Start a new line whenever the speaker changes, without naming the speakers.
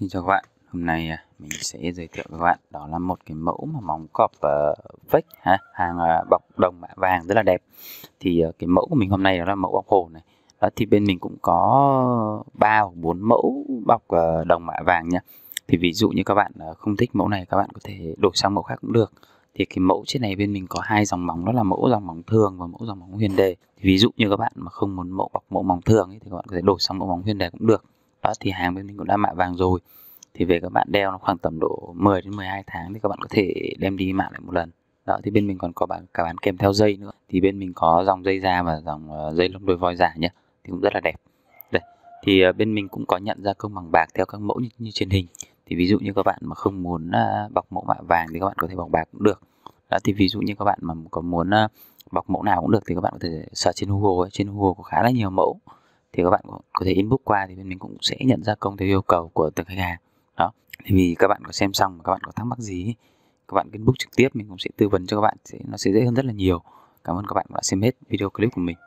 Xin chào các bạn, hôm nay à, mình sẽ giới thiệu với các bạn đó là một cái mẫu mà móng cọp uh, vách ha, hàng uh, bọc đồng mạ vàng rất là đẹp. Thì uh, cái mẫu của mình hôm nay đó là mẫu bọc hồ này. Đó thì bên mình cũng có ba hoặc bốn mẫu bọc uh, đồng mạ vàng nha. Thì ví dụ như các bạn uh, không thích mẫu này các bạn có thể đổi sang mẫu khác cũng được. Thì cái mẫu trên này bên mình có hai dòng móng đó là mẫu dòng móng thường và mẫu dòng móng huyền đề. ví dụ như các bạn mà không muốn mẫu bọc mẫu móng thường ấy, thì các bạn có thể đổi sang mẫu móng huyền đề cũng được đó thì hàng bên mình cũng đã mạ vàng rồi thì về các bạn đeo nó khoảng tầm độ 10 đến 12 tháng thì các bạn có thể đem đi mạ lại một lần đó thì bên mình còn có bán cả bán kèm theo dây nữa thì bên mình có dòng dây da và dòng ờ, dây lông đôi voi giả nhé thì cũng rất là đẹp Đây. thì ờ, bên mình cũng có nhận ra công bằng bạc theo các mẫu như, như trên hình thì ví dụ như các bạn mà không muốn ờ, bọc mẫu mạ vàng thì các bạn có thể bọc bạc cũng được đó thì ví dụ như các bạn mà có muốn bọc mẫu nào cũng được thì các bạn có thể search trên Google ấy. trên Google có khá là nhiều mẫu thì các bạn có thể inbox qua thì bên mình cũng sẽ nhận gia công theo yêu cầu của từng khách hàng đó thì vì các bạn có xem xong các bạn có thắc mắc gì các bạn inbox trực tiếp mình cũng sẽ tư vấn cho các bạn sẽ nó sẽ dễ hơn rất là nhiều cảm ơn các bạn đã xem hết video clip của mình